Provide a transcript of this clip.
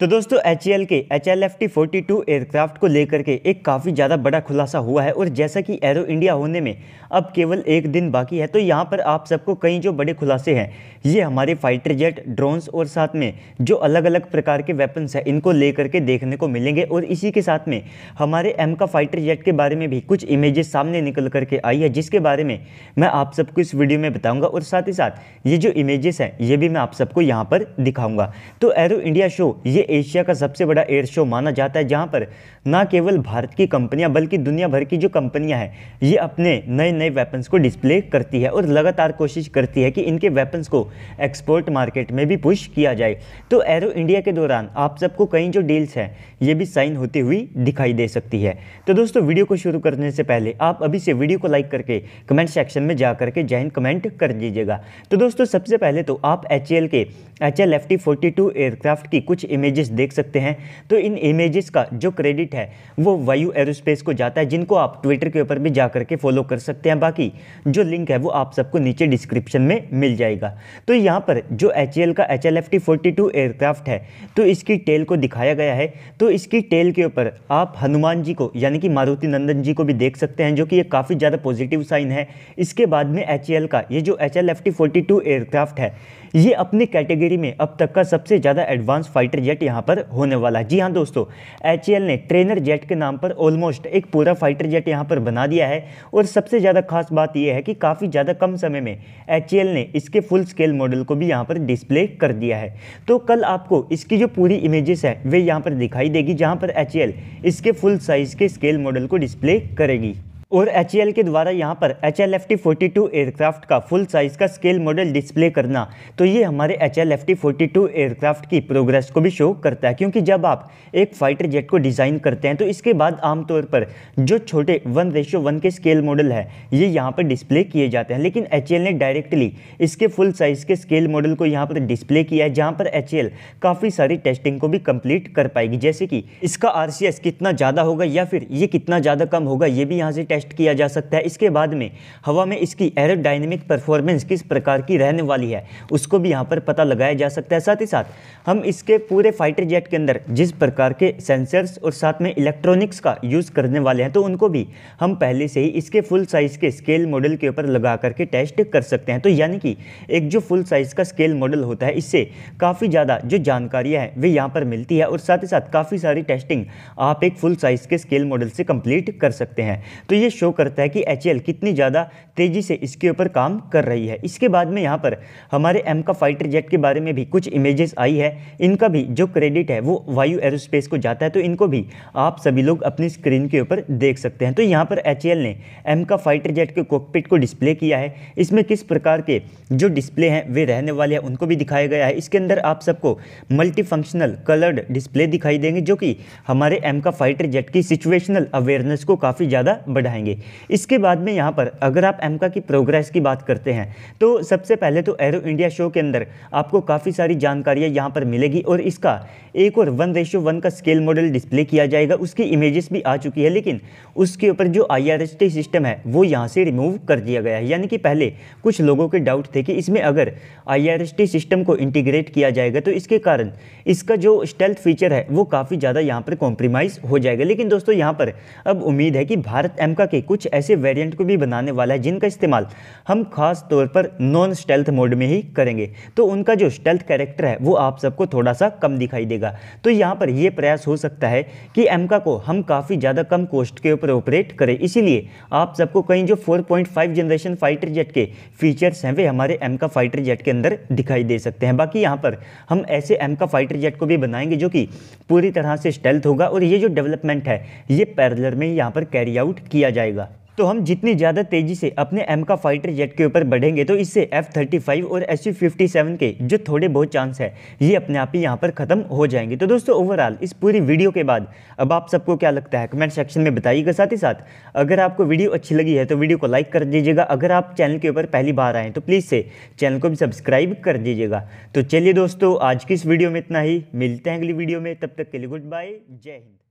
तो दोस्तों H E L के H L F T forty two aircraft को लेकर के एक काफ़ी ज़्यादा बड़ा खुलासा हुआ है और जैसा कि एरो इंडिया होने में अब केवल एक दिन बाकी है तो यहाँ पर आप सबको कई जो बड़े खुलासे हैं ये हमारे फाइटर जेट ड्रोन्स और साथ में जो अलग अलग प्रकार के वेपन्स हैं इनको लेकर के देखने को मिलेंगे और इसी के साथ में हमारे एम का फाइटर जेट के बारे में भी कुछ इमेजेस सामने निकल करके आई है जिसके बारे में मैं आप सबको इस वीडियो में बताऊँगा और साथ ही साथ ये जो इमेजेस हैं ये भी मैं आप सबको यहाँ पर दिखाऊँगा तो एरो इंडिया शो ये एशिया का सबसे बड़ा एयर शो माना जाता है जहाँ पर न केवल भारत की कंपनियाँ बल्कि दुनिया भर की जो कंपनियाँ हैं ये अपने नए नए वेपन्स को डिस्प्ले करती है और लगातार कोशिश करती है कि इनके वेपन्स को एक्सपोर्ट मार्केट में भी पुश किया जाए तो एरो इंडिया के दौरान आप सबको कई जो डील्स हैं ये भी साइन होती हुई दिखाई दे सकती है तो दोस्तों वीडियो को शुरू करने से पहले आप अभी से वीडियो को लाइक करके कमेंट सेक्शन में जा करके जैन कमेंट कर दीजिएगा तो दोस्तों सबसे पहले तो आप एच के H L F T forty two aircraft की कुछ इमेज इमेजेस देख सकते हैं तो इन इमेजेस का जो क्रेडिट है वो वायु एरोस्पेस को जाता है जिनको आप ट्विटर के ऊपर भी जा करके फॉलो कर सकते हैं बाकी जो लिंक है वो आप सबको नीचे डिस्क्रिप्शन में मिल जाएगा तो यहाँ पर जो एच का एच एल एयरक्राफ्ट है तो इसकी टेल को दिखाया गया है तो इसकी टेल के ऊपर आप हनुमान जी को यानी कि मारुति नंदन जी को भी देख सकते हैं जो कि ये काफ़ी ज़्यादा पॉजिटिव साइन है इसके बाद में एच का ये जो एच एल एयरक्राफ्ट है ये अपनी कैटेगरी में अब तक का सबसे ज़्यादा एडवांस फाइटर जेट यहाँ पर होने वाला है जी हाँ दोस्तों एच ने ट्रेनर जेट के नाम पर ऑलमोस्ट एक पूरा फाइटर जेट यहाँ पर बना दिया है और सबसे ज़्यादा खास बात यह है कि काफ़ी ज़्यादा कम समय में एच ने इसके फुल स्केल मॉडल को भी यहाँ पर डिस्प्ले कर दिया है तो कल आपको इसकी जो पूरी इमेजेस है वे यहाँ पर दिखाई देगी जहाँ पर एच इसके फुल साइज़ के स्केल मॉडल को डिस्प्ले करेगी और एच के द्वारा यहाँ पर H L F T forty two aircraft का फुल साइज़ का स्केल मॉडल डिस्प्ले करना तो ये हमारे H L F T forty two aircraft की प्रोग्रेस को भी शो करता है क्योंकि जब आप एक फाइटर जेट को डिज़ाइन करते हैं तो इसके बाद आमतौर पर जो छोटे वन रेशो वन के स्केल मॉडल है ये यहाँ पर डिस्प्ले किए जाते हैं लेकिन एच ने डायरेक्टली इसके फुल साइज़ के स्केल मॉडल को यहाँ पर डिस्प्ले किया है जहाँ पर एच काफ़ी सारी टेस्टिंग को भी कम्प्लीट कर पाएगी जैसे कि इसका आर कितना ज़्यादा होगा या फिर ये कितना ज़्यादा कम होगा ये भी यहाँ से टेस्ट टेस्ट किया जा सकता है इसके बाद में हवा में इसकी एरोडाइनमिक परफॉर्मेंस किस प्रकार की रहने वाली है उसको भी यहाँ पर पता लगाया जा सकता है साथ ही साथ हम इसके पूरे फाइटर जेट के अंदर जिस प्रकार के सेंसर्स और साथ में इलेक्ट्रॉनिक्स का यूज़ करने वाले हैं तो उनको भी हम पहले से ही इसके फुल साइज़ के स्केल मॉडल के ऊपर लगा करके टेस्ट कर सकते हैं तो यानी कि एक जो फुल साइज़ का स्केल मॉडल होता है इससे काफ़ी ज़्यादा जो जानकारियाँ हैं वे यहाँ पर मिलती है और साथ ही साथ काफ़ी सारी टेस्टिंग आप एक फुल साइज़ के स्केल मॉडल से कंप्लीट कर सकते हैं तो ये शो करता है कि एच कितनी ज़्यादा तेज़ी से इसके ऊपर काम कर रही है इसके बाद में यहाँ पर हमारे एम का फाइटर जेट के बारे में भी कुछ इमेजेस आई है इनका भी जो क्रेडिट है वो वायु एरोस्पेस को जाता है तो इनको भी आप सभी लोग अपनी स्क्रीन के ऊपर देख सकते हैं तो यहाँ पर एच ने एम का फाइटर जेट के कोकपिट को डिस्प्ले किया है इसमें किस प्रकार के जो डिस्प्ले हैं वे रहने वाले हैं उनको भी दिखाया गया है इसके अंदर आप सबको मल्टी फंक्शनल कलर्ड डिस्प्ले दिखाई देंगे जो कि हमारे एम का फाइटर जेट की सिचुएशनल अवेयरनेस को काफ़ी ज़्यादा बढ़ाएंगे जाएंगे इसके बाद में यहाँ पर अगर आप एमका की प्रोग्रेस की बात करते हैं तो सबसे पहले तो एरो इंडिया शो के अंदर आपको काफ़ी सारी जानकारियाँ यहाँ पर मिलेगी और इसका एक और वन रेशो वन का स्केल मॉडल डिस्प्ले किया जाएगा उसकी इमेजेस भी आ चुकी है लेकिन उसके ऊपर जो आई सिस्टम है वो यहाँ से रिमूव कर दिया गया है यानी कि पहले कुछ लोगों के डाउट थे कि इसमें अगर आई सिस्टम को इंटीग्रेट किया जाएगा तो इसके कारण इसका जो स्टेल्थ फीचर है वो काफ़ी ज़्यादा यहाँ पर कॉम्प्रोमाइज़ हो जाएगा लेकिन दोस्तों यहाँ पर अब उम्मीद है कि भारत एम अमेरिका के कुछ ऐसे वेरिएंट को भी बनाने वाला है जिनका इस्तेमाल हम खास तौर पर नॉन स्टेल्थ मोड में ही करेंगे तो उनका जो स्टेल्थ कैरेक्टर है वो आप सबको थोड़ा सा कम दिखाई देगा तो यहाँ पर यह प्रयास हो सकता है कि एमका को हम काफ़ी ज़्यादा कम कोस्ट के ऊपर ऑपरेट करें इसीलिए आप सबको कहीं जो फोर जनरेशन फाइटर जेट के फीचर्स हैं वे हमारे एम फाइटर जेट के अंदर दिखाई दे सकते हैं बाकी यहाँ पर हम ऐसे एम फाइटर जेट को भी बनाएंगे जो कि पूरी तरह से स्टेल्थ होगा और ये जो डेवलपमेंट है ये पैरलर में यहाँ पर कैरी आउट किया जाएगा तो हम जितनी ज़्यादा तेज़ी से अपने एम का फाइटर जेट के ऊपर बढ़ेंगे तो इससे एफ थर्टी फाइव और एस यू फिफ्टी सेवन के जो थोड़े बहुत चांस है ये अपने आप ही यहाँ पर ख़त्म हो जाएंगे तो दोस्तों ओवरऑल इस पूरी वीडियो के बाद अब आप सबको क्या लगता है कमेंट सेक्शन में बताइएगा साथ ही साथ अगर आपको वीडियो अच्छी लगी है तो वीडियो को लाइक कर दीजिएगा अगर आप चैनल के ऊपर पहली बार आएँ तो प्लीज़ से चैनल को भी सब्सक्राइब कर दीजिएगा तो चलिए दोस्तों आज की इस वीडियो में इतना ही मिलते हैं अगली वीडियो में तब तक के लिए गुड बाय जय हिंद